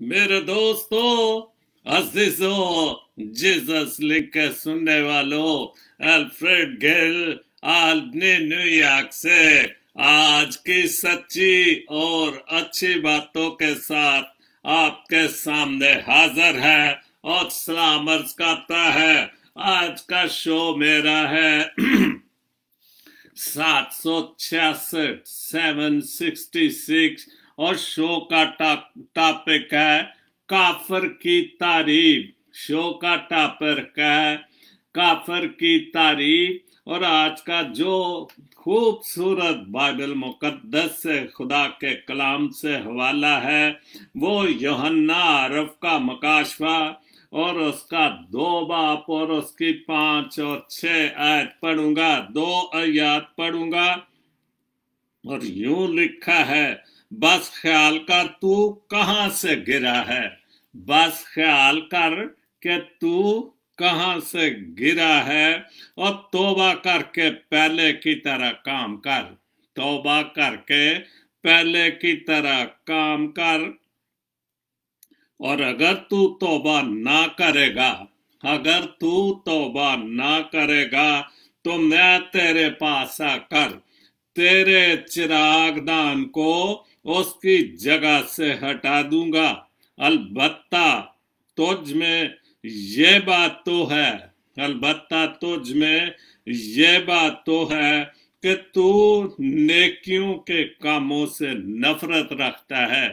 मेरे दोस्तों अजीजो जीसस लिख के सुनने वालों एल्फ्रेड गिल आलने न्यूयॉर्क से आज की सच्ची और अच्छी बातों के साथ आपके सामने हाजिर है और अर्ज करता है आज का शो मेरा है सात सौ छियासठ सेवन सिक्सटी सिक्स और शो का टॉपिक है काफर की तारीफ शो का टॉपिक है काफर की तारीफ और आज का जो खूबसूरत बाइबल मुकद्दस से खुदा के कलाम से हवाला है वो योहन्ना अरफ का मकाशवा और उसका दो बाप और उसकी पांच और छह आयत पढ़ूंगा दो आयत पढ़ूंगा और यूं लिखा है बस ख्याल कर तू कहा से गिरा है बस ख्याल कर के तू कहा से गिरा है और तोबा करके पहले की तरह काम कर तोबा करके पहले की तरह काम कर और अगर तू तोबा ना करेगा अगर तू तोबा ना करेगा तो मैं तेरे पास आकर तेरे चिराग दान को उसकी जगह से हटा दूंगा अलबत्ता तुझ में ये बात तो है अलबत्ता तुझ में ये बात तो है कि तू नेकियों के कामों से नफरत रखता है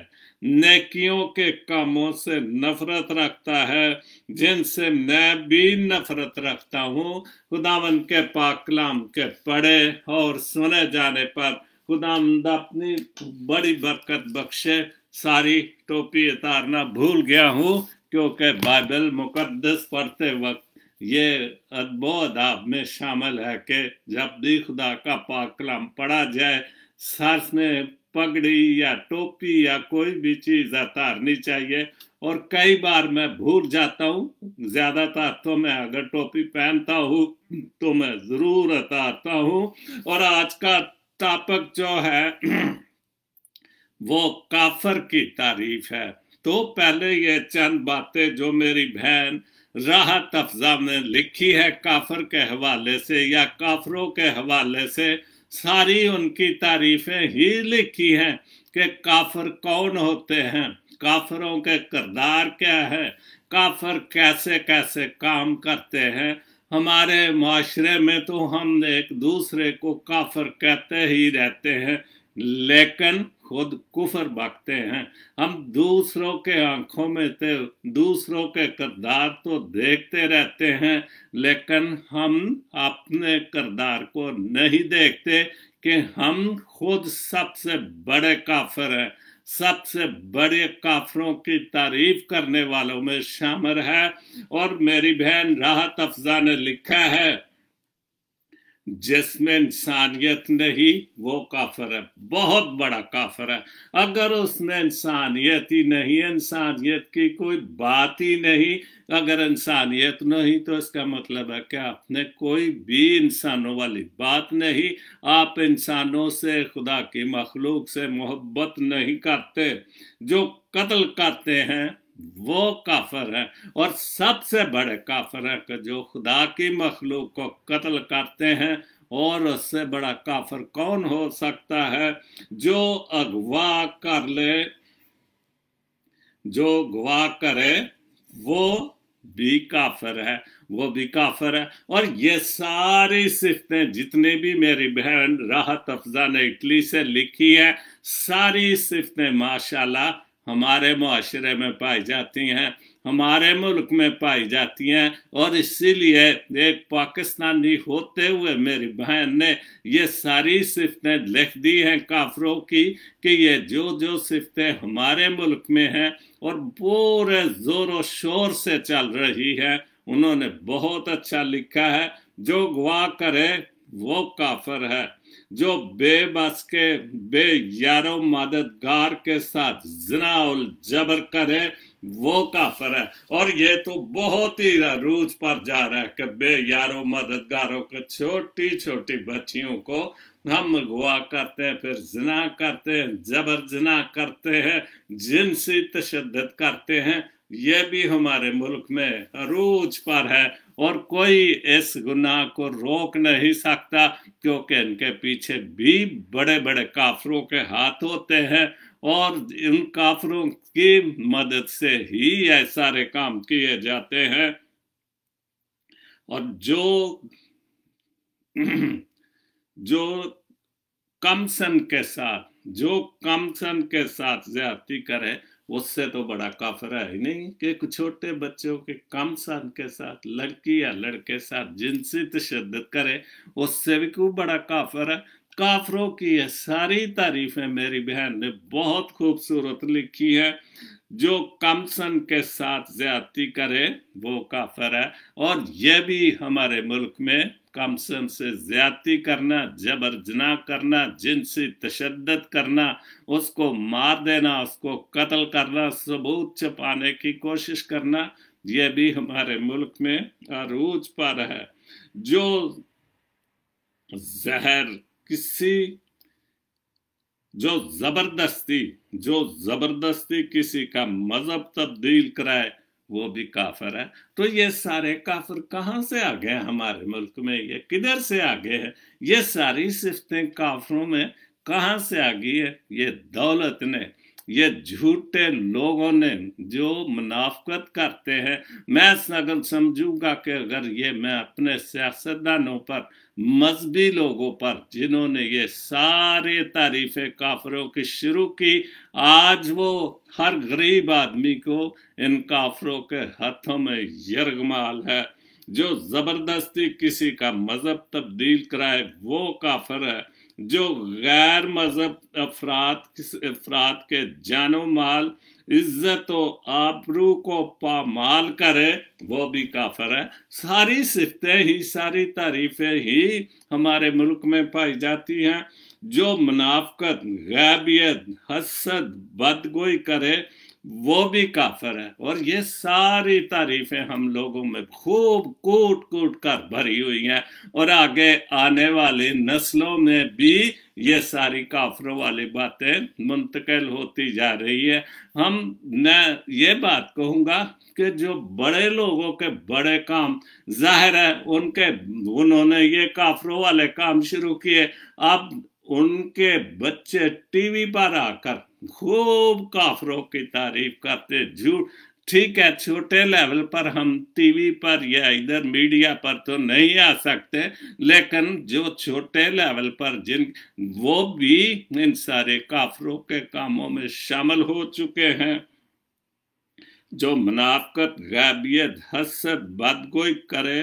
नेकियों के कामों से नफरत रखता है जिनसे मैं भी नफरत रखता हूँ खुदावन के पाकलाम के पढ़े और सुने जाने पर खुदामंद अपनी बड़ी बरकत बख्शे सारी टोपी उतारना भूल गया हूँ क्योंकि बाइबल मुक़दस पढ़ते वक्त ये अदबोदाब में शामिल है कि जब भी खुदा का पाकलाम पढ़ा जाए सर ने पगड़ी या टोपी या कोई भी चीज़ उतारनी चाहिए और कई बार मैं भूल जाता हूँ ज़्यादातर तो मैं अगर टोपी पहनता हूँ तो मैं ज़रूर उतारता हूँ और आज का तापक जो है वो काफर की तारीफ है तो पहले ये चंद बातें जो मेरी बहन राहत अफजा ने लिखी है काफर के हवाले से या काफरों के हवाले से सारी उनकी तारीफें ही लिखी हैं कि काफर कौन होते हैं काफरों के किरदार क्या है काफर कैसे कैसे काम करते हैं हमारे माशरे में तो हम एक दूसरे को काफर कहते ही रहते हैं लेकिन खुद कुफर भागते हैं हम दूसरों के आंखों में तो दूसरों के करदार तो देखते रहते हैं लेकिन हम अपने करदार को नहीं देखते कि हम खुद सबसे बड़े काफर हैं सबसे बड़े काफरों की तारीफ करने वालों में शामिल है और मेरी बहन राहत अफजा ने लिखा है जिसमें इंसानियत नहीं वो काफर है बहुत बड़ा काफर है अगर उसमें इंसानियत ही नहीं इंसानियत की कोई बात ही नहीं अगर इंसानियत नहीं तो इसका मतलब है कि आपने कोई भी इंसानों वाली बात नहीं आप इंसानों से खुदा की मखलूक से मोहब्बत नहीं करते जो कत्ल करते हैं वो काफर है और सबसे बड़े काफर है कि जो खुदा की मखलूक को कत्ल करते हैं और उससे बड़ा काफर कौन हो सकता है जो अगवा कर ले जो अगवा करे वो भी काफर है वो भी काफर है और ये सारी सिफतें जितने भी मेरी बहन राहत अफजा ने इटली से लिखी है सारी सिफतें माशाल्लाह हमारे माशरे में पाई जाती हैं हमारे मुल्क में पाई जाती हैं और इसीलिए एक पाकिस्तानी होते हुए मेरी बहन ने ये सारी सिफतें लिख दी हैं काफरों की कि ये जो जो सिफतें हमारे मुल्क में हैं और पूरे ज़ोर शोर से चल रही है उन्होंने बहुत अच्छा लिखा है जो गुआ करे वो काफर है जो बेबस के बे यारो मददगार के साथ जना और जबर करे वो काफर है और ये तो बहुत ही रूज पर जा रहा है कि बे यारो मददगारों के छोटी छोटी बच्चियों को हम अगवा करते हैं फिर जना करते हैं जबर जना करते हैं जिनसी तशद करते हैं ये भी हमारे मुल्क में अरूज पर है और कोई इस गुनाह को रोक नहीं सकता क्योंकि इनके पीछे भी बड़े बड़े काफरों के हाथ होते हैं और इन काफरों की मदद से ही ये सारे काम किए जाते हैं और जो जो कमसन के साथ जो कमसन के साथ ज्यादा करे उससे तो बड़ा काफरा ही नहीं कि छोटे बच्चों के कम सन के साथ लड़की या लड़के साथ जिनसी तशद तो करे उससे भी क्यों बड़ा काफर है काफरों की ये सारी तारीफें मेरी बहन ने बहुत खूबसूरत लिखी है जो कमसन के साथ ज्यादती करे वो काफर है और यह भी हमारे मुल्क में कमसन से ज्यादती करना जबरजना करना जिनसी तशद करना उसको मार देना उसको कत्ल करना सबूत छपाने की कोशिश करना यह भी हमारे मुल्क में अरूज पर है जो जहर किसी जो जबरदस्ती जो जबरदस्ती किसी का मजहब तब्दील कराए वो भी काफर है तो ये सारे काफर कहाँ से आ गए हमारे मुल्क में ये किधर से आ गए हैं ये सारी सिफतें काफरों में कहाँ से आ गई है ये दौलत ने ये झूठे लोगों ने जो मुनाफ्त करते हैं मैं अगर समझूंगा कि अगर ये मैं अपने सियासतदानों पर मजहबी लोगों पर जिन्होंने ये सारे तारीफ़ काफरों की शुरू की आज वो हर गरीब आदमी को इन काफरों के हाथों में यर्गमाल है जो ज़बरदस्ती किसी का मज़हब तब्दील कराए वो काफर है जो गैर मजहब अफराद अफराद के जानो माल इज्जत आबरू को पामाल करे वो भी काफर है सारी सिफतें ही सारी तारीफें ही हमारे मुल्क में पाई जाती हैं जो मुनाफ्त गैबियत हसद बदगोई करे वो भी काफर है और ये सारी तारीफें हम लोगों में खूब कूट कूट कर भरी हुई हैं और आगे आने वाली नस्लों में भी ये सारी काफरों वाली बातें मुंतकिल होती जा रही है हम मैं ये बात कहूँगा कि जो बड़े लोगों के बड़े काम जाहिर है उनके उन्होंने ये काफरों वाले काम शुरू किए अब उनके बच्चे टीवी पर आकर खूब काफरों की तारीफ करते झूठ ठीक है छोटे लेवल पर हम टीवी पर या इधर मीडिया पर तो नहीं आ सकते लेकिन जो छोटे लेवल पर जिन वो भी इन सारे काफरों के कामों में शामिल हो चुके हैं जो मुनाफत गैबियत हसत बदगोई करे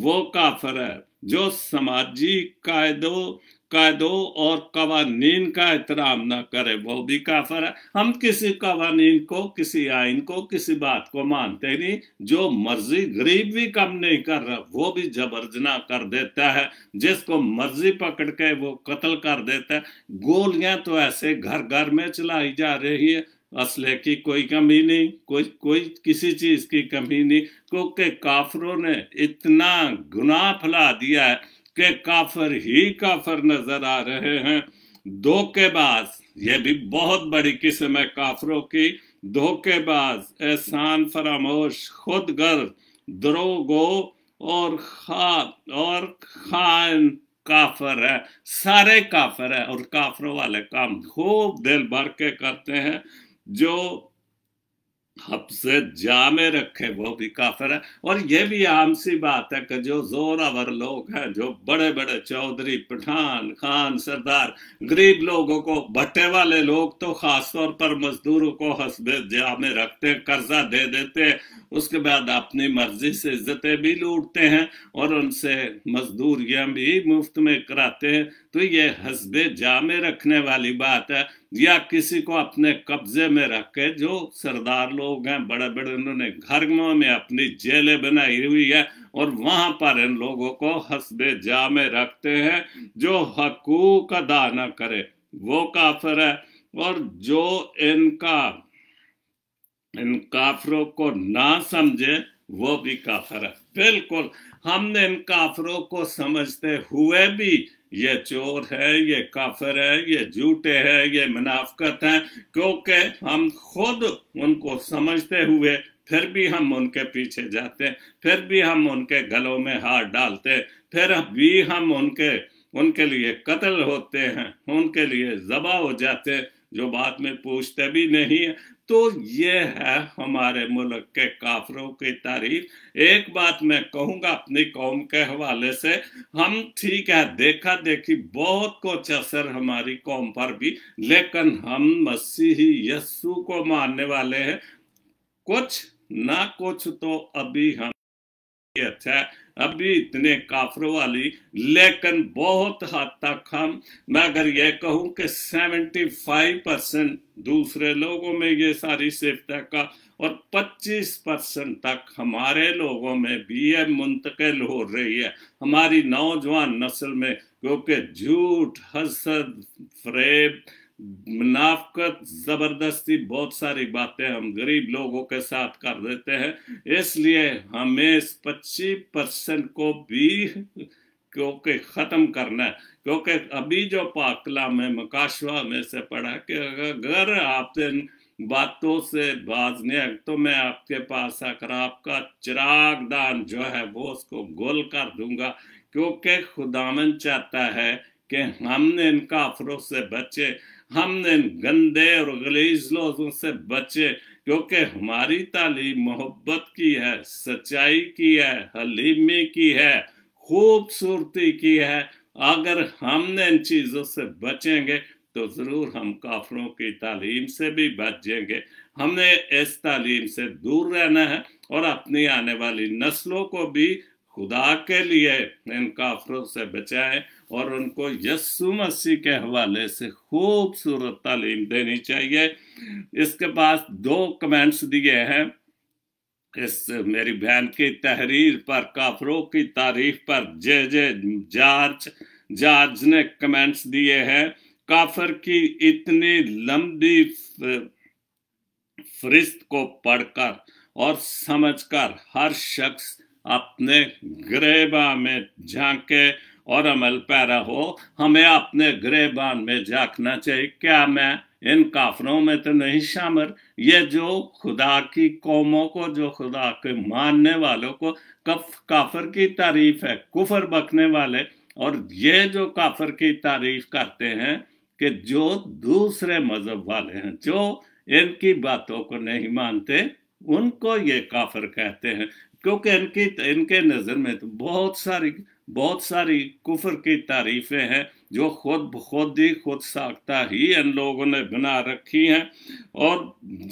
वो काफर है जो समाजी कायदों कायदो और कवानीन का एहतराम ना करे वो भी काफर है हम किसी कवानीन को किसी आइन को किसी बात को मानते नहीं जो मर्जी गरीब भी कम नहीं कर रहा वो भी जबरजना कर देता है जिसको मर्जी पकड़ के वो कत्ल कर देता है गोलियां तो ऐसे घर घर में चलाई जा रही है असले की कोई कमी नहीं कोई कोई किसी चीज़ की कमी नहीं क्योंकि काफरों ने इतना गुनाह फैला दिया है के काफर ही काफर नजर आ रहे हैं धोखेबाज ये भी बहुत बड़ी किस्म है काफरों की धोखेबाज एहसान फरामोश खुद द्रो द्रोगो और खा और खान काफर है सारे काफर है और काफरों वाले काम खूब दिल भर के करते हैं जो हमसे जा में रखे वो भी काफिर है और ये भी आम सी बात है कि जो जोरावर लोग हैं जो बड़े बड़े चौधरी पठान खान सरदार गरीब लोगों को भट्टे वाले लोग तो खासतौर पर मजदूरों को हसबे जा में रखते कर्जा दे देते उसके बाद अपनी मर्जी से इज्जतें भी लूटते हैं और उनसे मजदूरियां भी मुफ्त में कराते हैं तो ये हसबे जा में रखने वाली बात है या किसी को अपने कब्जे में रख के जो सरदार लोग हैं बड़े बड़े उन्होंने घर में अपनी जेलें बनाई हुई है और वहां पर इन लोगों को हसबे जा में रखते हैं जो हकूक अदा न करे वो काफर है और जो इनका इन काफरों को ना समझे वो भी काफर है बिल्कुल हमने इन काफरों को समझते हुए भी ये चोर है ये काफिर है ये झूठे है ये मुनाफकत है क्योंकि हम खुद उनको समझते हुए फिर भी हम उनके पीछे जाते फिर भी हम उनके गलों में हाथ डालते फिर भी हम उनके उनके लिए कत्ल होते हैं उनके लिए जबा हो जाते हैं जो बात में पूछते भी नहीं है तो ये है हमारे मुल्क के काफरों की तारीफ एक बात मैं कहूंगा अपनी कौम के हवाले से हम ठीक है देखा देखी बहुत कुछ असर हमारी कौम पर भी लेकिन हम मसीही यस्सु को मानने वाले हैं कुछ ना कुछ तो अभी हम ये अच्छा है अभी इतने काफर वाली लेकिन बहुत हद तक हम मैं अगर ये कहूं कि 75 परसेंट दूसरे लोगों में ये सारी सिफत का और 25 परसेंट तक हमारे लोगों में भी ये मुंतकिल हो रही है हमारी नौजवान नस्ल में क्योंकि झूठ हसद फ्रेब मुनाफकत जबरदस्ती बहुत सारी बातें हम गरीब लोगों के साथ कर देते हैं इसलिए हमें इस पच्चीस परसेंट को भी क्योंकि ख़त्म करना है क्योंकि अभी जो पाकला में मकाशवा में से पढ़ा कि अगर आप इन बातों से बाज नहीं तो मैं आपके पास आकर आपका चिराग दान जो है वो उसको गोल कर दूंगा क्योंकि खुदामन चाहता है कि हमने इन काफरों से बचे हमने गंदे और गलीज लोगों से बचे क्योंकि हमारी तालीम मोहब्बत की है सच्चाई की है हलीमी की है खूबसूरती की है अगर हमने इन चीज़ों से बचेंगे तो ज़रूर हम काफरों की तालीम से भी बच जाएंगे हमने इस तालीम से दूर रहना है और अपनी आने वाली नस्लों को भी खुदा के लिए इन काफरों से बचाएं और उनको यस्सु मसीह के हवाले से खूबसूरत तालीम देनी चाहिए इसके पास दो कमेंट्स दिए हैं इस मेरी बहन की तहरीर पर काफरों की तारीफ पर जे जे जार्ज जार्ज ने कमेंट्स दिए हैं काफर की इतनी लंबी फरिश्त को पढ़कर और समझकर हर शख्स अपने गरेबा में झांके और अमल पैरा हो हमें अपने गृहबान में झाँकना चाहिए क्या मैं इन काफरों में तो नहीं शामिल ये जो खुदा की कौमों को जो खुदा के मानने वालों को कफ काफर की तारीफ है कुफर बकने वाले और ये जो काफर की तारीफ करते हैं कि जो दूसरे मजहब वाले हैं जो इनकी बातों को नहीं मानते उनको ये काफर कहते हैं क्योंकि इनकी इनके नज़र में तो बहुत सारी बहुत सारी कुफर की तारीफें हैं जो खुद खुद ही खुद साख्ता ही इन लोगों ने बना रखी हैं और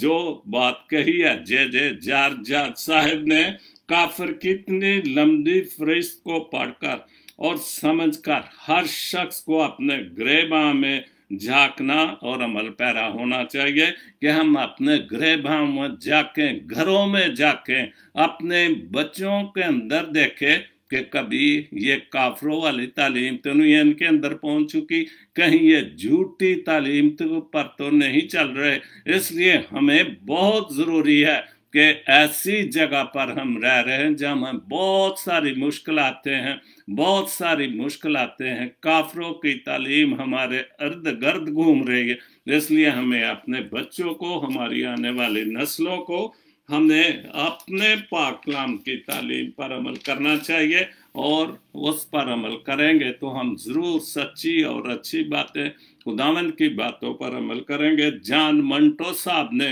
जो बात कही है जय जय जार जार साहब ने काफिर कितनी लंबी फरिस्त को पढ़कर और समझकर हर शख्स को अपने ग्रेबा में झांकना और अमल पैरा होना चाहिए कि हम अपने गृहभाव में जाके घरों में जाके अपने बच्चों के अंदर देखें कि कभी ये काफरों वाली तालीम तेन इन के अंदर पहुंच चुकी कहीं ये झूठी तालीम पर तो नहीं चल रहे इसलिए हमें बहुत ज़रूरी है कि ऐसी जगह पर हम रह रहे हैं जहाँ हमें बहुत सारी मुश्किल आते हैं बहुत सारी मुश्किल आते हैं काफरों की तालीम हमारे अर्द गर्द घूम रही है इसलिए हमें अपने बच्चों को हमारी आने वाली नस्लों को हमने अपने पाकलाम की तालीम पर अमल करना चाहिए और उस पर अमल करेंगे तो हम ज़रूर सच्ची और अच्छी बातें खुदावन की बातों पर अमल करेंगे जान मंटो साहब ने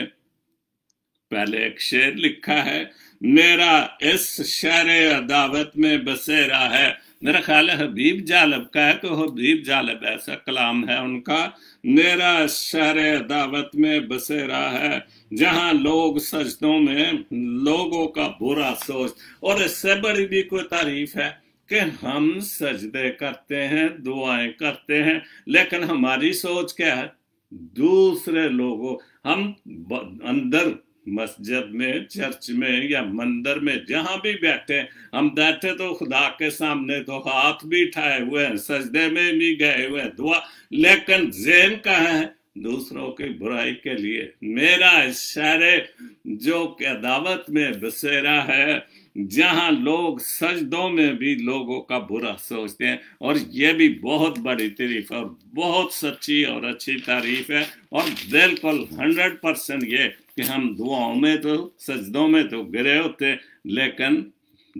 पहले एक शेर लिखा है मेरा इस शहर अदावत में बसेरा है मेरा ख्याल है हबीब जालब का है तो हबीब जालब ऐसा कलाम है उनका मेरा शहर अदावत में बसेरा है जहां लोग सजदों में लोगों का बुरा सोच और इससे बड़ी भी कोई तारीफ है कि हम सजदे करते हैं दुआएं करते हैं लेकिन हमारी सोच क्या है दूसरे लोगों हम अंदर मस्जिद में चर्च में या मंदिर में जहां भी बैठे हम बैठे तो खुदा के सामने तो हाथ भी उठाए हुए हैं सजदे में भी गए हुए हैं दुआ लेकिन जेन कहा है दूसरों की बुराई के लिए मेरा शहर जो अदावत में बसेरा है जहां लोग सजदों में भी लोगों का बुरा सोचते हैं और यह भी बहुत बड़ी तारीफ और बहुत सच्ची और अच्छी तारीफ है और बिल्कुल हंड्रेड परसेंट ये कि हम दुआओं में तो सजदों में तो गिरे होते लेकिन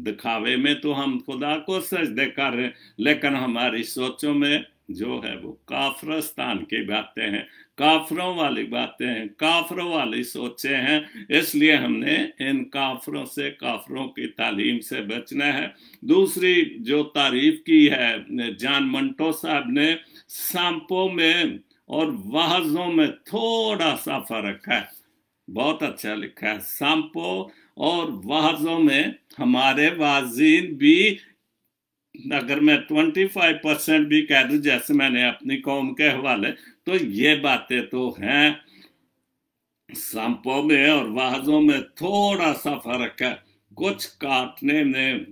दिखावे में तो हम खुदा को सजदे कर रहे हैं लेकिन हमारी सोचों में जो है वो काफरस्तान की बातें हैं काफरों वाली बातें हैं काफरों वाली सोचे हैं इसलिए हमने इन काफरों से काफरों की तालीम से बचना है दूसरी जो तारीफ की है जान मंटो साहब ने सांपों में और वाहजों में थोड़ा सा फर्क है बहुत अच्छा लिखा है सांपो और वाहजों में हमारे वाजीन भी अगर मैं ट्वेंटी फाइव परसेंट भी कह दूं जैसे मैंने अपनी कौम के हवाले तो ये बातें तो हैं सांपों में और वाहजों में थोड़ा सा फर्क है कुछ काटने में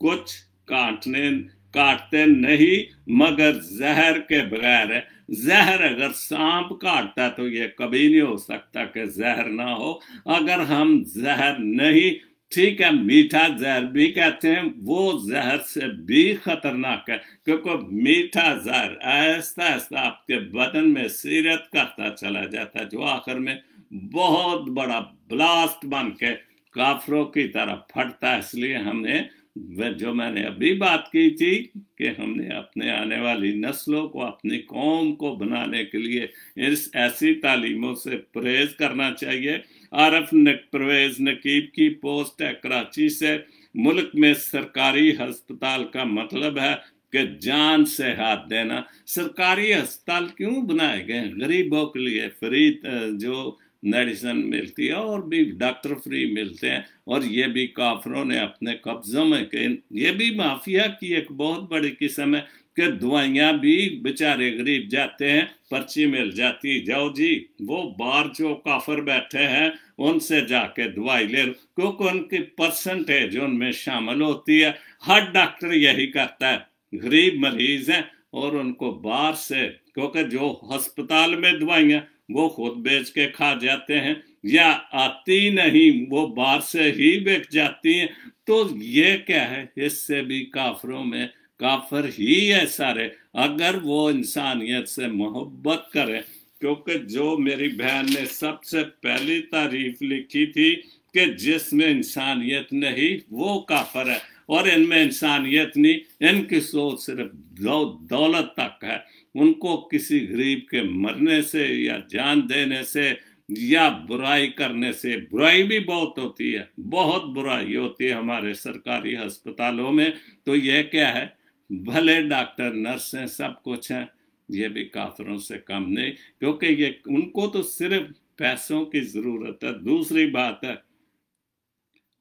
कुछ काटने काटते नहीं मगर जहर के बगैर है जहर अगर सांप काटता तो ये कभी नहीं हो सकता कि जहर ना हो अगर हम जहर नहीं ठीक है मीठा जहर भी कहते हैं वो जहर से भी खतरनाक है क्योंकि मीठा जहर आहिस्ता आहिस्ता आपके बदन में सीरत करता चला जाता है जो आखिर में बहुत बड़ा ब्लास्ट बन के काफरों की तरह फटता है इसलिए हमने जो मैंने अभी बात की थी कि हमने अपने आने वाली नस्लों को अपनी कौम को बनाने के लिए इस ऐसी तालीमों से परहेज करना चाहिए आरफ परवेज नकीब की पोस्ट है कराची से मुल्क में सरकारी हस्पताल का मतलब है कि जान से हाथ देना सरकारी अस्पताल क्यों बनाए गए गरीबों के लिए फ्री जो मेडिसिन मिलती है और भी डॉक्टर फ्री मिलते हैं और ये भी काफरों ने अपने कब्जों में ये भी माफिया की एक बहुत बड़ी किस्म है कि दवाइयाँ भी बेचारे गरीब जाते हैं पर्ची मिल जाती जाओ जी वो बाहर जो काफर बैठे हैं उनसे जाके दवाई ले लो क्योंकि उनकी परसेंटेज उनमें शामिल होती है हर डॉक्टर यही करता है गरीब मरीज हैं और उनको बाहर से क्योंकि जो अस्पताल में दवाइयाँ वो खुद बेच के खा जाते हैं या आती नहीं वो बाहर से ही बेच जाती है तो ये क्या है इससे भी काफरों में काफर ही है सारे अगर वो इंसानियत से मोहब्बत करें क्योंकि जो मेरी बहन ने सबसे पहली तारीफ लिखी थी कि जिसमें इंसानियत नहीं वो काफर है और इनमें इंसानियत नहीं इनकी सोच सिर्फ दौलत तक है उनको किसी गरीब के मरने से या जान देने से या बुराई करने से बुराई भी बहुत होती है बहुत बुराई होती है हमारे सरकारी अस्पतालों में तो यह क्या है भले डॉक्टर नर्स हैं सब कुछ हैं ये भी काफरों से कम नहीं क्योंकि ये उनको तो सिर्फ पैसों की जरूरत है दूसरी बात है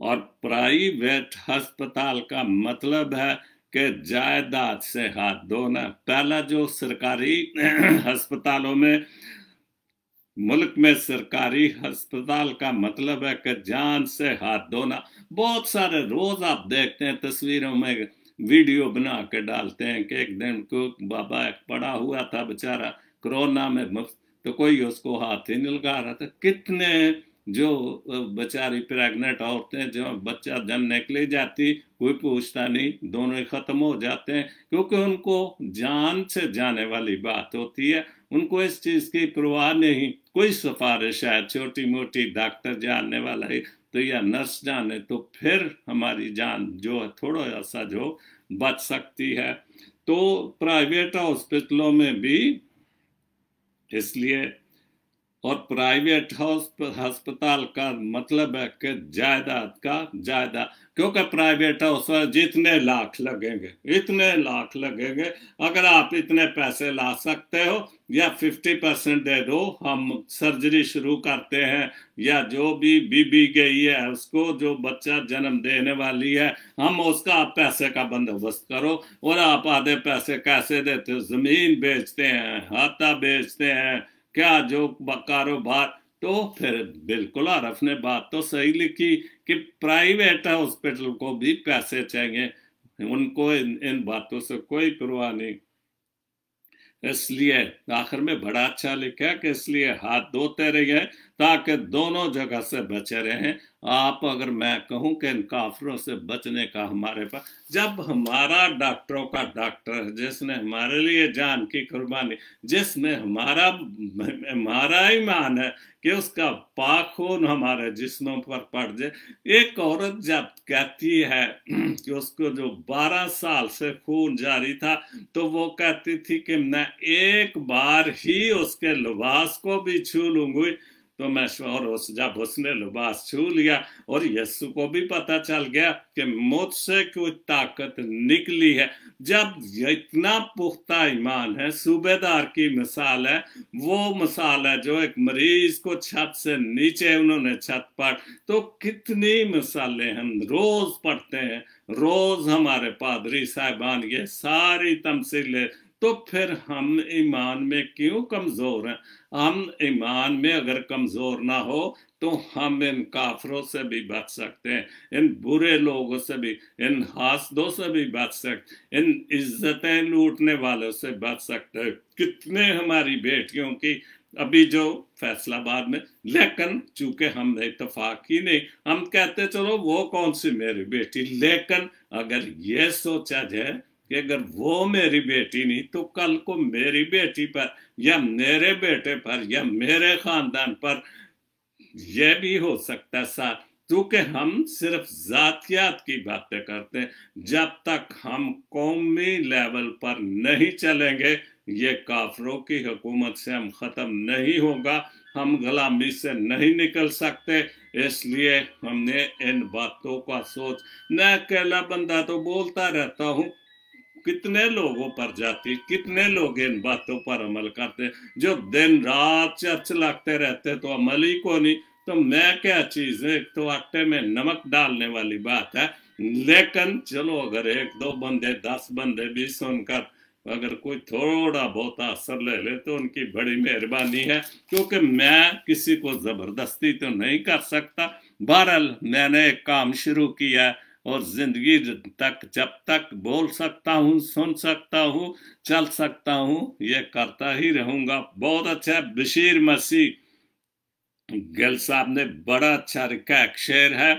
और प्राइवेट अस्पताल का मतलब है कि जायदाद से हाथ धोना पहला जो सरकारी अस्पतालों में मुल्क में सरकारी अस्पताल का मतलब है कि जान से हाथ धोना बहुत सारे रोज आप देखते हैं तस्वीरों में वीडियो बना के डालते हैं कि एक दिन को बाबा एक पड़ा हुआ था बेचारा कोरोना में मुफ्त तो कोई उसको हाथ ही नहीं लगा रहा था कितने जो बेचारी प्रेगनेंट औरतें जो बच्चा जन निकली जाती कोई पूछता नहीं दोनों ख़त्म हो जाते हैं क्योंकि उनको जान से जाने वाली बात होती है उनको इस चीज़ की परवाह नहीं कोई सिफारिश है छोटी मोटी डॉक्टर जानने वाला ही तो या नर्स जाने तो फिर हमारी जान जो है थोड़ा ऐसा जो बच सकती है तो प्राइवेट हॉस्पिटलों में भी इसलिए और प्राइवेट अस्पताल का मतलब है कि जायदाद का जायदाद क्योंकि प्राइवेट हाउस में जितने लाख लगेंगे इतने लाख लगेंगे अगर आप इतने पैसे ला सकते हो या 50 परसेंट दे दो हम सर्जरी शुरू करते हैं या जो भी बीबी गई है उसको जो बच्चा जन्म देने वाली है हम उसका आप पैसे का बंदोबस्त करो और आप आधे पैसे कैसे देते हो ज़मीन बेचते हैं हाथा बेचते हैं क्या जो कारोबार तो फिर बिल्कुल आरफ ने बात तो सही लिखी कि प्राइवेट हॉस्पिटल को भी पैसे चाहिए उनको इन इन बातों से कोई परवाह नहीं इसलिए आखिर में बड़ा अच्छा लिखा कि इसलिए हाथ धोते रहिए ताकि दोनों जगह से बचे रहें आप अगर मैं कहूं कि इन काफरों से बचने का हमारे पास जब हमारा डॉक्टरों का डॉक्टर जिसने हमारे लिए जान की कुर्बानी जिसमें हमारा हमारा ईमान है कि उसका पाक खून हमारे जिस्मों पर पड़ जाए एक औरत जब कहती है कि उसको जो 12 साल से खून जारी था तो वो कहती थी कि मैं एक बार ही उसके लिबास को भी छू लूंगी तो मैं और ओसजा भोसले लिबास छू लिया और यस्सु को भी पता चल गया कि मौत से कोई ताकत निकली है जब इतना पुख्ता ईमान है सूबेदार की मिसाल है वो मिसाल है जो एक मरीज को छत से नीचे उन्होंने छत पर तो कितनी मिसालें हम रोज पढ़ते हैं रोज हमारे पादरी साहबान ये सारी तमसीलें तो फिर हम ईमान में क्यों कमज़ोर हैं हम ईमान में अगर कमज़ोर ना हो तो हम इन काफरों से भी बच सकते हैं इन बुरे लोगों से भी इन हासदों से भी बच सकते इन इज्जतें लूटने वालों से बच सकते हैं कितने हमारी बेटियों की अभी जो फैसलाबाद में लेकिन चूंकि हमने इतफाक ही नहीं हम कहते चलो वो कौन सी मेरी बेटी लेकिन अगर ये सोचा जाए कि अगर वो मेरी बेटी नहीं तो कल को मेरी बेटी पर या मेरे बेटे पर या मेरे खानदान पर यह भी हो सकता सा क्योंकि हम सिर्फ जातियात की बातें करते हैं जब तक हम कौमी लेवल पर नहीं चलेंगे ये काफरों की हुकूमत से हम ख़त्म नहीं होगा हम गुलामी से नहीं निकल सकते इसलिए हमने इन बातों का सोच न अकेला बंदा तो बोलता रहता हूँ कितने लोगों पर जाती कितने लोग इन बातों पर अमल करते जो दिन रात चर्च लगते रहते तो अमल ही को नहीं तो मैं क्या चीज है एक तो आटे में नमक डालने वाली बात है लेकिन चलो अगर एक दो बंदे दस बंदे भी सुनकर अगर कोई थोड़ा बहुत असर ले ले तो उनकी बड़ी मेहरबानी है क्योंकि मैं किसी को जबरदस्ती तो नहीं कर सकता बहरहाल मैंने एक काम शुरू किया है और जिंदगी तक जब तक बोल सकता हूँ सुन सकता हूँ चल सकता हूँ ये करता ही रहूंगा बहुत अच्छा बशीर मसीह गिल साहब ने बड़ा अच्छा लिखा एक शेर है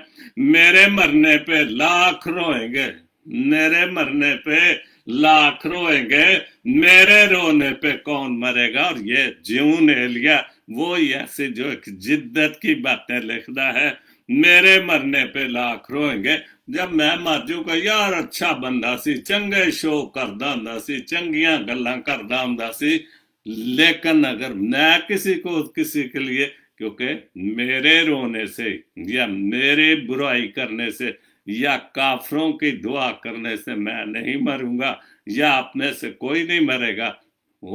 मेरे मरने पे लाख रोएंगे मेरे मरने पे लाख रोएंगे मेरे रोने पे कौन मरेगा और ये जीवन एलिया वो ऐसे जो एक जिद्दत की बातें लिखता है मेरे मरने पे लाख रोएंगे जब मैं मर जूगा यार अच्छा बंदा सी चंगे शो करदा हुंदा सी चंगिया गल्ला करदा हुंदा सी लेकिन अगर मैं किसी को किसी के लिए क्योंकि मेरे रोने से या मेरे बुराई करने से या काफरों की दुआ करने से मैं नहीं मरूंगा या अपने से कोई नहीं मरेगा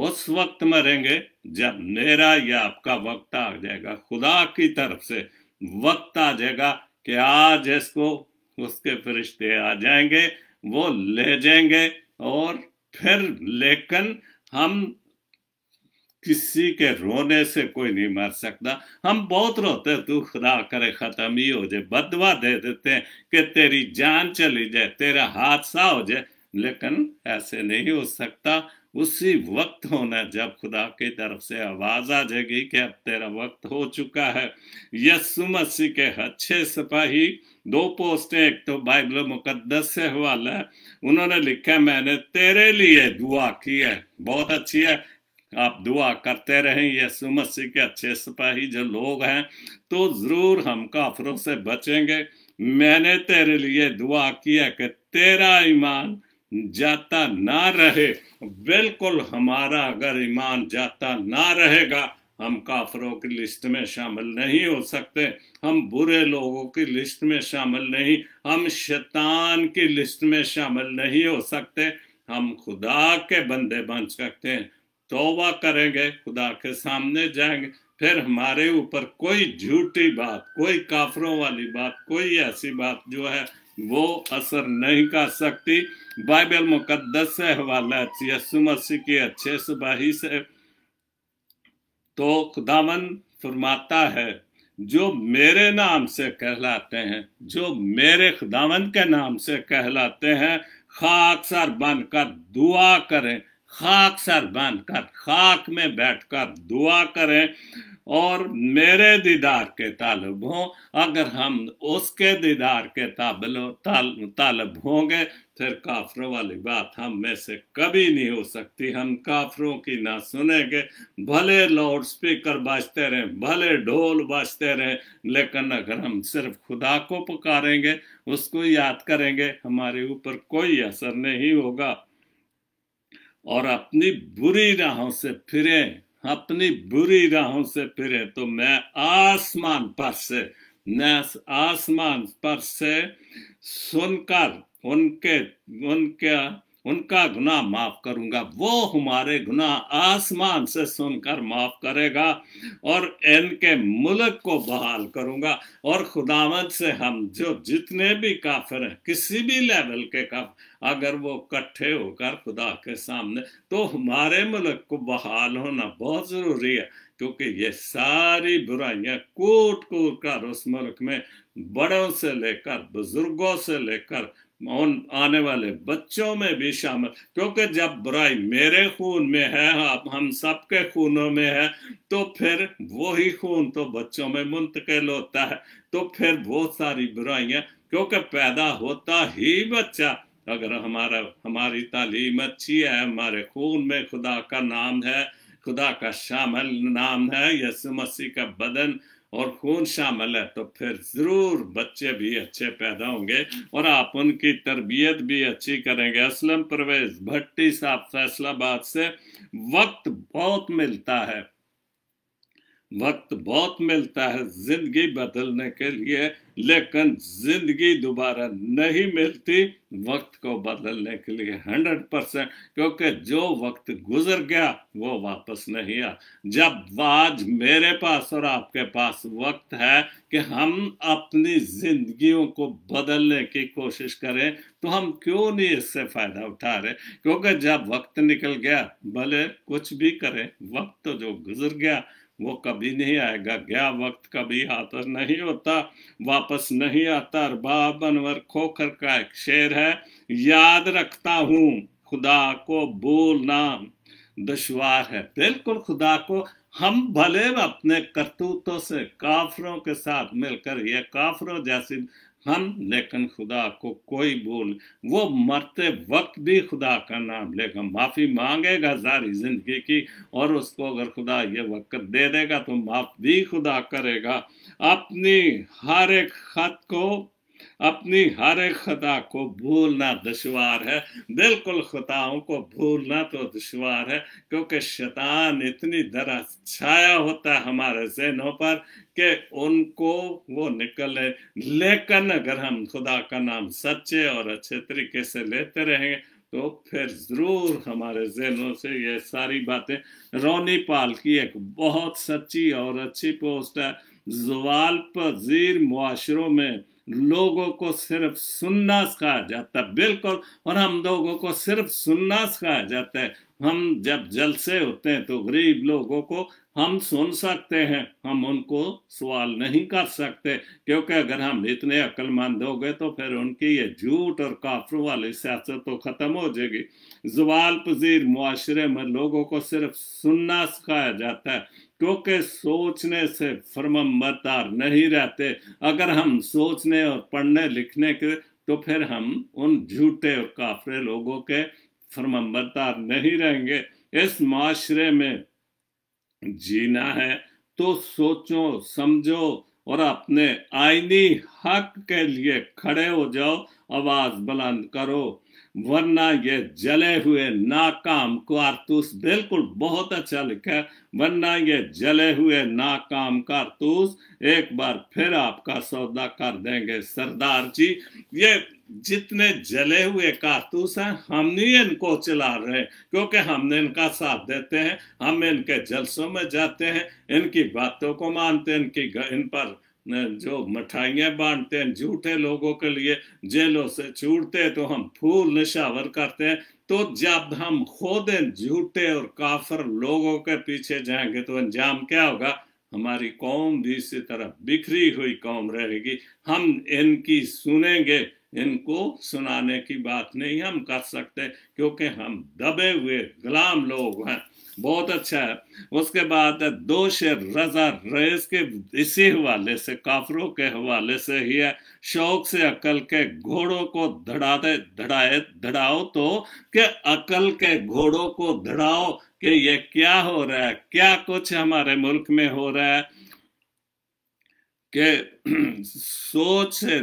उस वक्त मरेंगे जब मेरा या आपका वक्त आ जाएगा खुदा की तरफ से वक्त आ जाएगा कि आज इसको उसके फरिश्ते आ जाएंगे वो ले जाएंगे और फिर लेकिन हम किसी के रोने से कोई नहीं मर सकता हम बहुत रोते तू खुदा करे खत्म ही हो जाए बदवा दे देते हैं कि तेरी जान चली जाए तेरा हादसा हो जाए लेकिन ऐसे नहीं हो सकता उसी वक्त होना जब खुदा की तरफ से आवाज आ जाएगी कि अब तेरा वक्त हो चुका है यसु मसीह के अच्छे सिपाही दो पोस्ट एक तो बाइबल मुकदस से हवाला है उन्होंने लिखा मैंने तेरे लिए दुआ की है बहुत अच्छी है आप दुआ करते रहें यसु मसीह के अच्छे सिपाही जो लोग हैं तो ज़रूर हम काफरों से बचेंगे मैंने तेरे लिए दुआ किया कि तेरा ईमान जाता ना रहे बिल्कुल हमारा अगर ईमान जाता ना रहेगा हम काफरों की लिस्ट में शामिल नहीं हो सकते हम बुरे लोगों की लिस्ट में शामिल नहीं हम शैतान की लिस्ट में शामिल नहीं हो सकते हम खुदा के बंदे बन सकते हैं तोबा करेंगे खुदा के सामने जाएंगे फिर हमारे ऊपर कोई झूठी बात कोई काफरों वाली बात कोई ऐसी बात जो है वो असर नहीं कर सकती बाइबल मुकदस से हवाला यसु मसीह के अच्छे सुबाही से तो खुदावन फरमाता है जो मेरे नाम से कहलाते हैं जो मेरे खुदावन के नाम से कहलाते हैं खाक सर बनकर दुआ करें खाक सर बनकर खाक में बैठकर दुआ करें और मेरे दीदार के तालब हों अगर हम उसके दीदार के ताबलो ताल, तालब होंगे फिर काफरों वाली बात हम में से कभी नहीं हो सकती हम काफरों की ना सुनेंगे भले लाउड स्पीकर बाजते रहें भले ढोल बाजते रहें लेकिन अगर हम सिर्फ खुदा को पुकारेंगे उसको याद करेंगे हमारे ऊपर कोई असर नहीं होगा और अपनी बुरी राहों से फिरें अपनी बुरी राहों से फिरे तो मैं आसमान पर से मैं आसमान पर से सुनकर उनके उनके उनका गुना माफ करूंगा वो हमारे गुना आसमान से सुनकर माफ करेगा और इनके मुल्क को बहाल करूंगा और खुदावत से हम जो जितने भी काफिर हैं किसी भी लेवल के काफिर अगर वो इकट्ठे होकर खुदा के सामने तो हमारे मुल्क को बहाल होना बहुत ज़रूरी है क्योंकि ये सारी बुराइयां कूट कूट कर उस मुल्क में बड़ों से लेकर बुजुर्गों से लेकर उन आने वाले बच्चों में भी शामिल क्योंकि जब बुराई मेरे खून में है आप हम सबके खूनों में है तो फिर वो ही खून तो बच्चों में मुंतकिल होता है तो फिर बहुत सारी बुराइयां क्योंकि पैदा होता ही बच्चा अगर हमारा हमारी तालीम अच्छी है हमारे खून में खुदा का नाम है खुदा का शामिल नाम है यसु मसीह का बदन और खून शामिल है तो फिर ज़रूर बच्चे भी अच्छे पैदा होंगे और आप उनकी तरबियत भी अच्छी करेंगे असलम परवेज भट्टी साहब फैसलाबाद से वक्त बहुत मिलता है वक्त बहुत मिलता है जिंदगी बदलने के लिए लेकिन जिंदगी दोबारा नहीं मिलती वक्त को बदलने के लिए हंड्रेड परसेंट क्योंकि जो वक्त गुजर गया वो वापस नहीं आ जब आज मेरे पास और आपके पास वक्त है कि हम अपनी जिंदगियों को बदलने की कोशिश करें तो हम क्यों नहीं इससे फायदा उठा रहे क्योंकि जब वक्त निकल गया भले कुछ भी करें वक्त तो जो गुजर गया वो कभी नहीं आएगा गया वक्त कभी हाथर नहीं होता वापस नहीं आता अरबाब अनवर खोखर का एक शेर है याद रखता हूँ खुदा को बोलना दुशवार है बिल्कुल खुदा को हम भले अपने करतूतों से काफरों के साथ मिलकर यह काफरों जैसी हम लेकिन खुदा को कोई भूल वो मरते वक्त भी खुदा का नाम लेगा माफ़ी मांगेगा सारी ज़िंदगी की और उसको अगर खुदा ये वक्त दे देगा तो माफ़ भी खुदा करेगा अपनी हर एक खत को अपनी हर एक खता को भूलना दुशवार है बिल्कुल खताओं को भूलना तो दुशवार है क्योंकि शैतान इतनी दरा छाया होता है हमारे जहनों पर कि उनको वो निकले लेकिन अगर हम खुदा का नाम सच्चे और अच्छे तरीके से लेते रहेंगे तो फिर ज़रूर हमारे जहनों से ये सारी बातें रोनी पाल की एक बहुत सच्ची और अच्छी पोस्ट है जवाल पजीर मुआशरों में लोगों को सिर्फ सुनना सिखाया जाता है बिल्कुल और हम लोगों को सिर्फ सुनना सिखाया जाता है हम जब जलसे होते हैं तो गरीब लोगों को हम सुन सकते हैं हम उनको सवाल नहीं कर सकते क्योंकि अगर हम इतने अक्लमंद हो गए तो फिर उनकी ये झूठ और काफरों वाली सियासत तो ख़त्म हो जाएगी जवाल पजीर मुआशरे में लोगों को सिर्फ सुनना सिखाया जाता है क्योंकि सोचने से फर्म मतार नहीं रहते अगर हम सोचने और पढ़ने लिखने के तो फिर हम उन झूठे और काफरे लोगों के फर्म मतार नहीं रहेंगे इस माशरे में जीना है तो सोचो समझो और अपने आईनी हक के लिए खड़े हो जाओ आवाज बुलंद करो वरना ये जले हुए नाकाम कारतूस बिल्कुल बहुत अच्छा लिखा है वरना ये जले हुए नाकाम कारतूस एक बार फिर आपका सौदा कर देंगे सरदार जी ये जितने जले हुए कारतूस हैं हम नहीं इनको चला रहे क्योंकि हमने इनका साथ देते हैं हम इनके जलसों में जाते हैं इनकी बातों को मानते हैं इनकी इन पर जो मिठाइयाँ बांटते हैं झूठे लोगों के लिए जेलों से छूटते तो हम फूल नशावर करते हैं तो जब हम खुद झूठे और काफर लोगों के पीछे जाएंगे तो अंजाम क्या होगा हमारी कौम भी इसी तरह बिखरी हुई कौम रहेगी हम इनकी सुनेंगे इनको सुनाने की बात नहीं हम कर सकते क्योंकि हम दबे हुए गुलाम लोग हैं बहुत अच्छा है उसके बाद दो शेर रजा रेस के इसी हवाले से काफरों के हवाले से ही है शौक से अकल के घोड़ों को धड़ाते धड़ाए धड़ाओ तो के अकल के घोड़ों को धड़ाओ कि ये क्या हो रहा है क्या कुछ हमारे मुल्क में हो रहा है के सोच से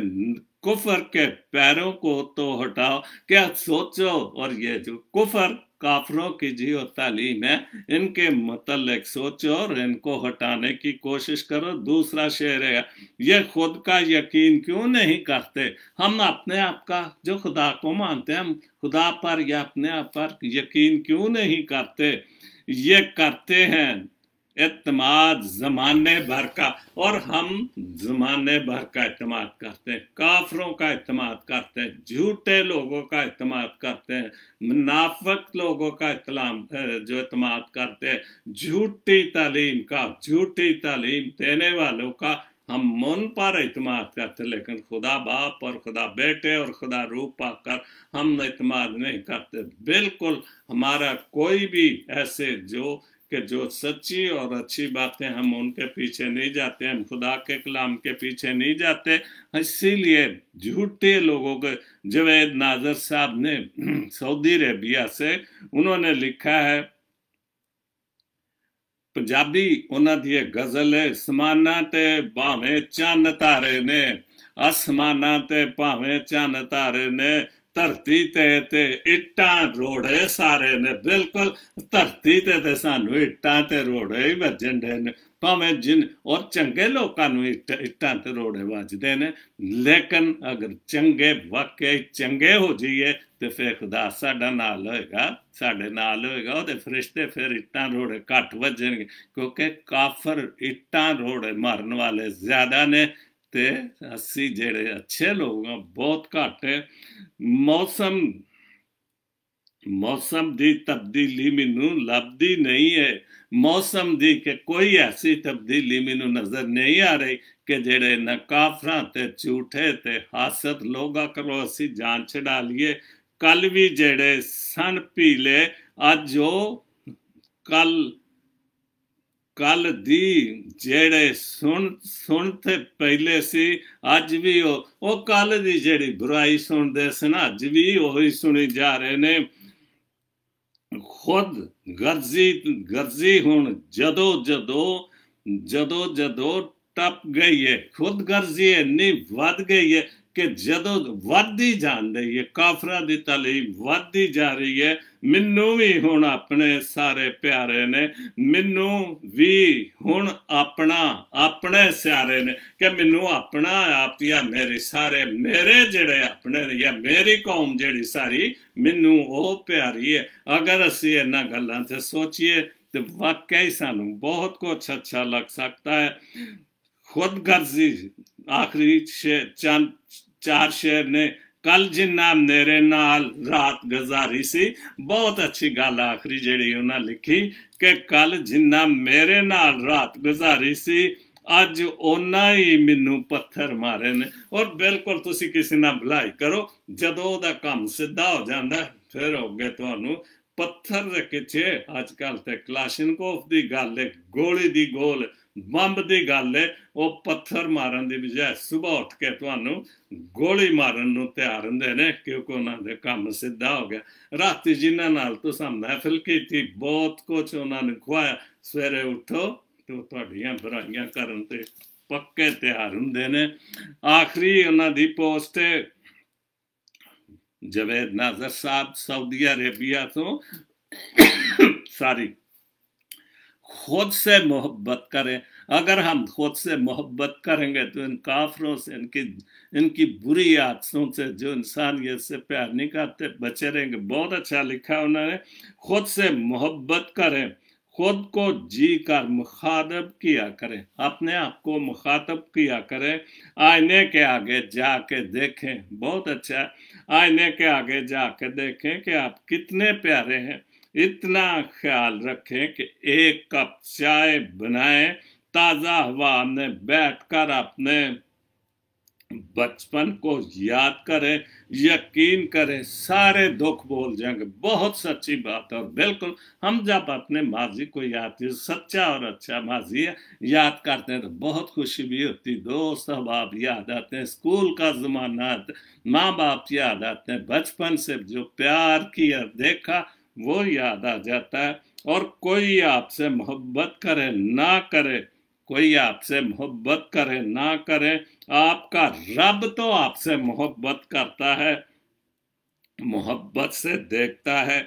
कुफर के पैरों को तो हटाओ क्या सोचो और ये जो कुफर काफरों की जी और तालीम है इनके मतलब सोचो और इनको हटाने की कोशिश करो दूसरा शेर है ये खुद का यकीन क्यों नहीं करते हम अपने आप का जो खुदा को मानते हैं हम खुदा पर या अपने आप पर यकीन क्यों नहीं करते ये करते हैं इतमाद जमाने भर का और हम जमाने भर का अतमाद करते हैं काफरों का अतमाद करते हैं झूठे लोगों का अतमाद करते हैं मुनाफत लोगों का इतलाम जो अतमाद करते हैं झूठी तालीम का झूठी तालीम देने वालों का हम मन पर अतमाद करते लेकिन खुदा बाप और खुदा बेटे और खुदा रूह पाकर हम अतमाद नहीं करते बिल्कुल हमारा कोई भी ऐसे जो कि जो सच्ची और अच्छी बातें हम उनके पीछे नहीं जाते हम खुदा के कलाम के पीछे नहीं जाते इसीलिए झूठे लोगों के जवेद नाजर साहब ने सऊदी अरेबिया से उन्होंने लिखा है पंजाबी उन्होंने गजल है समाना ते भावे ਤੇ तारे ने असमाना ते भावे ਤੇ तारे ने ਧਰਤੀ ਤੇ ਤੇ ਇੱਟਾਂ ਰੋੜੇ ਸਾਰੇ ਨੇ ਬਿਲਕੁਲ ਧਰਤੀ ਤੇ ਤੇ ਸਾਨੂੰ ਇੱਟਾਂ ਤੇ ਰੋੜੇ ਹੀ ਵੱਜਣ ਦੇ ਨੇ ਭਾਵੇਂ ਜਿਨ ਔਰ ਚੰਗੇ ਲੋਕਾਂ ਨੂੰ ਇੱਟਾਂ ਤੇ ਰੋੜੇ ਵੱਜਦੇ ਨੇ ਲੇਕਿਨ ਅਗਰ ਚੰਗੇ ਵਾਕਿਆ ਚੰਗੇ ਹੋ ਜਾਈਏ ਤੇ ਫਿਰ ਖੁਦਾ ਸਾਡਾ ਨਾਲ ਹੋਏਗਾ ਸਾਡੇ ਨਾਲ ਹੋਏਗਾ ਉਹਦੇ ਫਰਿਸ਼ਤੇ ਫਿਰ ਇੱਟਾਂ ਰੋੜੇ ਘੱਟ ਵੱਜਣਗੇ ਕਿਉਂਕਿ ਕਾਫਰ ਇੱਟਾਂ ਰੋੜੇ ਮਾਰਨ ਵਾਲੇ ਜ਼ਿਆਦਾ ਨੇ ਤੇ ਅਸੀਂ ਜਿਹੜੇ ਅੱਛੇ ਲੋਕ ਆ ਬਹੁਤ ਘੱਟ ਮੌਸਮ ਮੌਸਮ ਦੀ ਤਬਦੀਲੀ ਮੈਨੂੰ ਲੱਭਦੀ ਨਹੀਂ ਹੈ ਮੌਸਮ ਦੀ ਕਿ ਕੋਈ ਐਸੀ ਤਬਦੀਲੀ ਮੈਨੂੰ ਨਜ਼ਰ ਨਹੀਂ ਆ ਰਹੀ ਕਿ ਜਿਹੜੇ ਨਾ ਕਾਫਰਾਂ ਤੇ ਝੂਠੇ ਤੇ ਹਾਸਤ ਲੋਗਾ ਕਰੋ ਅਸੀਂ ਜਾਨ ਛਡਾ ਲਈਏ ਕੱਲ ਵੀ ਜਿਹੜੇ ਸਨ ਪੀਲੇ ਅੱਜ ਉਹ ਕੱਲ कल दी जेड़े सुन सुनते पहले सी आज भी ओ ओ कल दी जेड़ी बुराई सुन दे सना आज भी ओ ही सुनी जा रहे ने खुद गर्जी गर्जी हुन जदो जदो जदो जदो टप गई है खुद गर्जी है नहीं वाद गई है ਕਿ ਜਦੋਂ ਵੱਧਦੀ ਜਾਂਦੀ ਹੈ ਕਾਫਰਾਂ ਦੀ ਤਲੀ ਵੱਧਦੀ ਜਾ ਰਹੀ ਹੈ ਮੈਨੂੰ ਵੀ ਹੁਣ ਆਪਣੇ ਸਾਰੇ ਪਿਆਰੇ ਨੇ ਮੈਨੂੰ ਵੀ ਹੁਣ ਆਪਣਾ ਆਪਣੇ ਸਾਰੇ ਨੇ ਕਿ ਮੈਨੂੰ ਆਪਣਾ ਆਪਿਆ ਮੇਰੇ ਸਾਰੇ ਮੇਰੇ ਜਿਹੜੇ ਆਪਣੇ ਜਾਂ ਮੇਰੀ ਕੌਮ ਜਿਹੜੀ ਸਾਰੀ ਮੈਨੂੰ ਉਹ ਪਿਆਰੀ ਹੈ ਅਗਰ ਅਸੀਂ ਇਹਨਾਂ ਗੱਲਾਂ ਤੇ ਸੋਚੀਏ ਤੇ ਵਾਕਈ ਸਾਨੂੰ ਬਹੁਤ ਕੁਝ ਅੱਛਾ ਲੱਗ ਸਕਦਾ ਹੈ ਖੁਦਗਰਜ਼ੀ ਆਖਰੀ ਚੰਦ ਚਾਰ ਸ਼ੇਰ ਨੇ ਕੱਲ ਜਿੰਨਾ ਮੇਰੇ ਨਾਲ ਰਾਤ ਗੁਜ਼ਾਰੀ ਸੀ ਬਹੁਤ ਅੱਛੀ ਗੱਲ ਆਖਰੀ ਜਿਹੜੀ ਉਹਨਾਂ ਲਿਖੀ ਕਿ ਕੱਲ ਜਿੰਨਾ ਮੇਰੇ ਨਾਲ ਰਾਤ ਗੁਜ਼ਾਰੀ ਸੀ ਅੱਜ ਉਹਨਾਂ ਹੀ ਮੈਨੂੰ ਪੱਥਰ ਮਾਰੇ ਨੇ ਔਰ ਬਿਲਕੁਲ ਤੁਸੀਂ ਕਿਸੇ ਨਾਲ ਭਲਾਈ ਕਰੋ ਜਦੋਂ ਉਹਦਾ ਕੰਮ ਸਿੱਧਾ ਹੋ ਜਾਂਦਾ ਫਿਰ ਹੋਗੇ ਤੁਹਾਨੂੰ ਪੱਥਰ ਦੇ ਕਿਛੇ ਅੱਜ ਕੱਲ ਤੇ ਕਲਾਸ਼ਨਕੋਫ ਦੀ ਗੱਲ ਹੈ ਗੋਲੀ ਦੀ ਗੋਲ ਬੰਬ ਦੀ ਗੱਲ ਹੈ ਉਹ ਪੱਥਰ ਮਾਰਨ ਦੀ ਬਜਾਏ ਸਵੇਰ ਉੱਠ ਕੇ ਤੁਹਾਨੂੰ ਗੋਲੀ ਮਾਰਨ ਨੂੰ ਤਿਆਰ ਹੁੰਦੇ ਨੇ ਕਿਉਂਕਿ ਉਹਨਾਂ ਦੇ ਕੰਮ ਸਿੱਧਾ ਹੋ ਗਿਆ ਰਾਤੀ ਜਿੰਨਾਂ ਨਾਲ ਤੁਸੀਂ ਮਹਿਫਲ ਕੀਤੀ ਬਹੁਤ ਕੁਝ ਉਹਨਾਂ ਨੇ ਖਵਾਇਆ ਸਵੇਰੇ ਉੱਠੋ ਤੇ ਤੁਹਾਡੀਆਂ ਬਰਾਈਆਂ ਕਰਨ ਤੇ ਪੱਕੇ ਤਿਆਰ ਹੁੰਦੇ ਨੇ ਆਖਰੀ ਉਹਨਾਂ ਦੀ ਪੋਸਟ ਹੈ ਜਵੇਦ ਨਾਜ਼ਰ ਸਾਹਿਬ ਸਾਊਦੀ ਅਰੇਬੀਆ ਤੋਂ ਸਾਰੀ खुद से मोहब्बत करें अगर हम खुद से मोहब्बत करेंगे तो इन काफरों से इनकी इनकी बुरी आदतों से जो इंसान ये से प्यार नहीं करते बचे रहेंगे बहुत अच्छा लिखा उन्होंने खुद से मोहब्बत करें खुद को जी कर मुखातब किया करें अपने आप को मुखातब किया करें आईने के आगे जाके देखें बहुत अच्छा आईने के आगे जाके देखें कि आप कितने प्यारे हैं इतना ख्याल रखें कि एक कप चाय बनाएं ताज़ा हवा में बैठकर अपने बचपन को याद करें यकीन करें सारे दुख बोल जाएंगे बहुत सच्ची बात है और बिल्कुल हम जब अपने माजी को याद सच्चा और अच्छा माजी है याद करते हैं तो बहुत खुशी भी होती दोस्त अहबाब याद आते हैं स्कूल का ज़माना माँ बाप याद आते हैं बचपन से जो प्यार किया देखा वो याद आ जाता है और कोई आपसे मोहब्बत करे ना करे कोई आपसे मोहब्बत करे ना करे आपका रब तो आपसे मोहब्बत करता है मोहब्बत से देखता है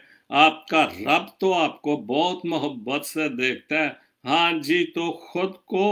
आपका रब तो आपको बहुत मोहब्बत से देखता है हाँ जी तो खुद को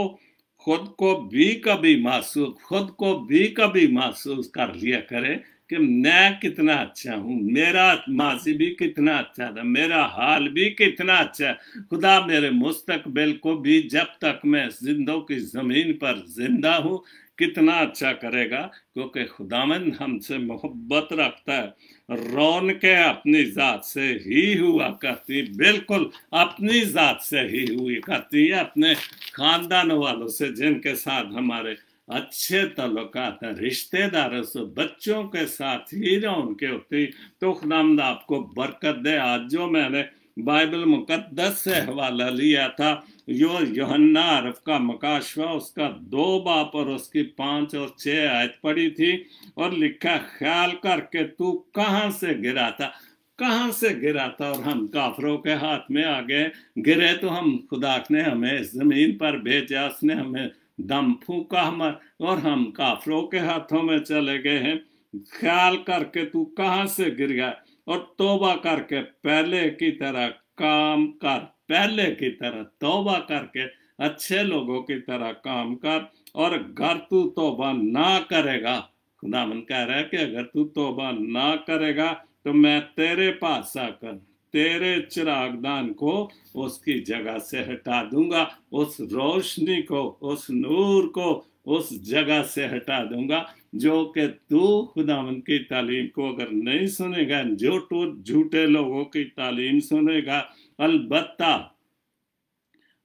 खुद को भी कभी महसूस खुद को भी कभी महसूस कर लिया करें कि मैं कितना अच्छा हूँ मेरा माजी भी कितना अच्छा था मेरा हाल भी कितना अच्छा खुदा मेरे मुस्तकबिल को भी जब तक मैं जिंदों की ज़मीन पर जिंदा हूँ कितना अच्छा करेगा क्योंकि खुदामंद हमसे मोहब्बत रखता है रौन के अपनी ज़ात से ही हुआ करती बिल्कुल अपनी ज़ात से ही हुई करती है अपने ख़ानदान वालों से जिनके साथ हमारे अच्छे तलुकात है रिश्तेदारों से बच्चों के साथ ही रहो उनके होती तो खुदामद आपको बरकत दे आज जो मैंने बाइबल मुकद्दस से हवाला लिया था यो योहन्ना अरफ का मकाशवा उसका दो बाप और उसकी पांच और छह आयत पड़ी थी और लिखा ख्याल करके तू कहाँ से गिरा था कहाँ से गिरा था और हम काफरों के हाथ में आ गए गिरे तो हम खुदा ने हमें ज़मीन पर भेजा उसने हमें दम फूका हम और हम काफलों के हाथों में चले गए हैं ख्याल करके तू कहाँ से गिर गया और तोबा करके पहले की तरह काम कर पहले की तरह तोबा करके अच्छे लोगों की तरह काम कर और अगर तू तोबा ना करेगा खुदा मन कह रहा है कि अगर तू तोबा ना करेगा तो मैं तेरे पास आकर तेरे चिरागदान को उसकी जगह से हटा दूंगा उस रोशनी को उस नूर को उस जगह से हटा दूंगा जो कि तू खुदा की तालीम को अगर नहीं सुनेगा जो तो झूठे लोगों की तालीम सुनेगा अलबत्ता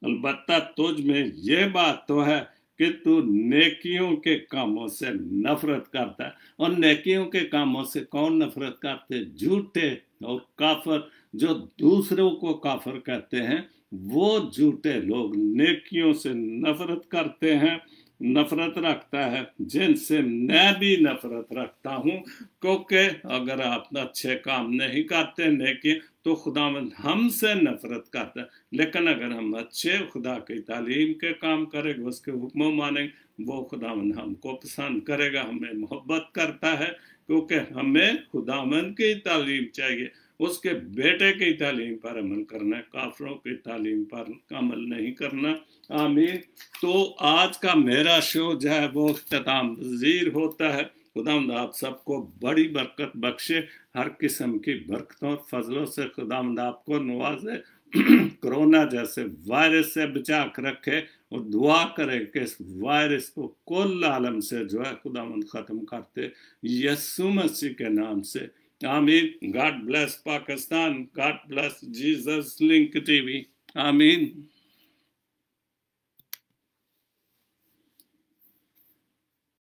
अलबत्ता तुझ में ये बात तो है कि तू नेकियों के कामों से नफरत करता है और नेकियों के कामों से कौन नफरत करते झूठे और काफर जो दूसरों को काफर कहते हैं वो झूठे लोग नेकियों से नफरत करते हैं नफरत रखता है जिनसे मैं भी नफरत रखता हूँ क्योंकि अगर आप अच्छे काम नहीं करते नेकी तो खुदा हमसे नफरत करता है लेकिन अगर हम अच्छे खुदा की तालीम के काम करेंगे उसके हुक्म मानेंगे वो खुदा हमको पसंद करेगा हमें मोहब्बत करता है क्योंकि हमें खुदा की तालीम चाहिए उसके बेटे की तालीम पर अमल करना काफरों की तालीम पर अमल नहीं करना आमीन तो आज का मेरा शो जो है वो अख्ताम पजीर होता है खुदाम आप सबको बड़ी बरकत बख्शे हर किस्म की बरकतों और फजलों से खुदाम आपको नवाजे कोरोना जैसे वायरस से बचा कर रखे और दुआ करें कि इस वायरस को कुल आलम से जो है खुदाम ख़त्म करते यसु मसीह के नाम से Amin. God bless Pakistan. God bless Jesus Link TV. Amin.